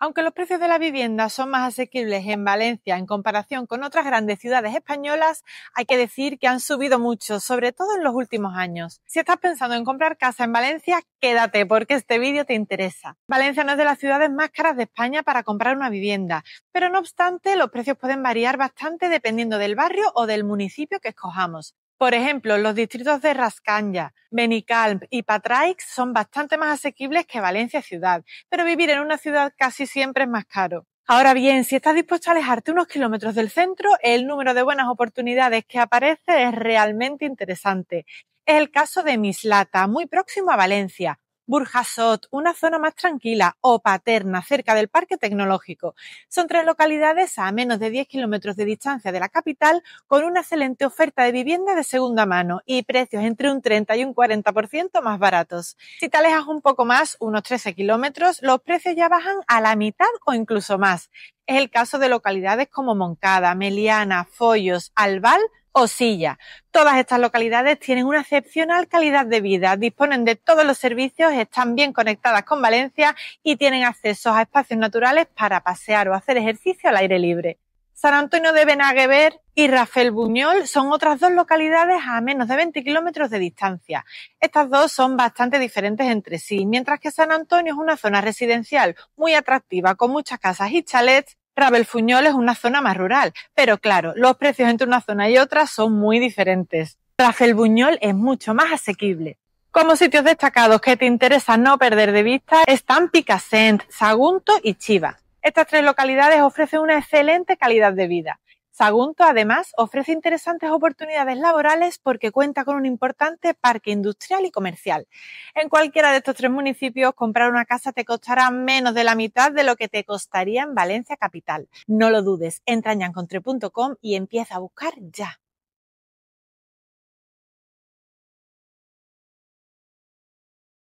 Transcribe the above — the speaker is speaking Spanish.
Aunque los precios de la vivienda son más asequibles en Valencia en comparación con otras grandes ciudades españolas, hay que decir que han subido mucho, sobre todo en los últimos años. Si estás pensando en comprar casa en Valencia, quédate porque este vídeo te interesa. Valencia no es de las ciudades más caras de España para comprar una vivienda, pero no obstante los precios pueden variar bastante dependiendo del barrio o del municipio que escojamos. Por ejemplo, los distritos de Rascanya, Benicalp y Patraix son bastante más asequibles que Valencia ciudad, pero vivir en una ciudad casi siempre es más caro. Ahora bien, si estás dispuesto a alejarte unos kilómetros del centro, el número de buenas oportunidades que aparece es realmente interesante. Es el caso de Mislata, muy próximo a Valencia, Burjasot, una zona más tranquila, o Paterna, cerca del Parque Tecnológico. Son tres localidades a menos de 10 kilómetros de distancia de la capital con una excelente oferta de vivienda de segunda mano y precios entre un 30 y un 40% más baratos. Si te alejas un poco más, unos 13 kilómetros, los precios ya bajan a la mitad o incluso más. Es el caso de localidades como Moncada, Meliana, Follos, Albal, Osilla. Todas estas localidades tienen una excepcional calidad de vida, disponen de todos los servicios, están bien conectadas con Valencia y tienen acceso a espacios naturales para pasear o hacer ejercicio al aire libre. San Antonio de Benaguever y Rafael Buñol son otras dos localidades a menos de 20 kilómetros de distancia. Estas dos son bastante diferentes entre sí, mientras que San Antonio es una zona residencial muy atractiva con muchas casas y chalets, Rabelfuñol es una zona más rural, pero claro, los precios entre una zona y otra son muy diferentes. Buñol es mucho más asequible. Como sitios destacados que te interesa no perder de vista están Picassent, Sagunto y Chiva. Estas tres localidades ofrecen una excelente calidad de vida Sagunto además ofrece interesantes oportunidades laborales porque cuenta con un importante parque industrial y comercial. En cualquiera de estos tres municipios, comprar una casa te costará menos de la mitad de lo que te costaría en Valencia Capital. No lo dudes, entra en yancontre.com y empieza a buscar ya.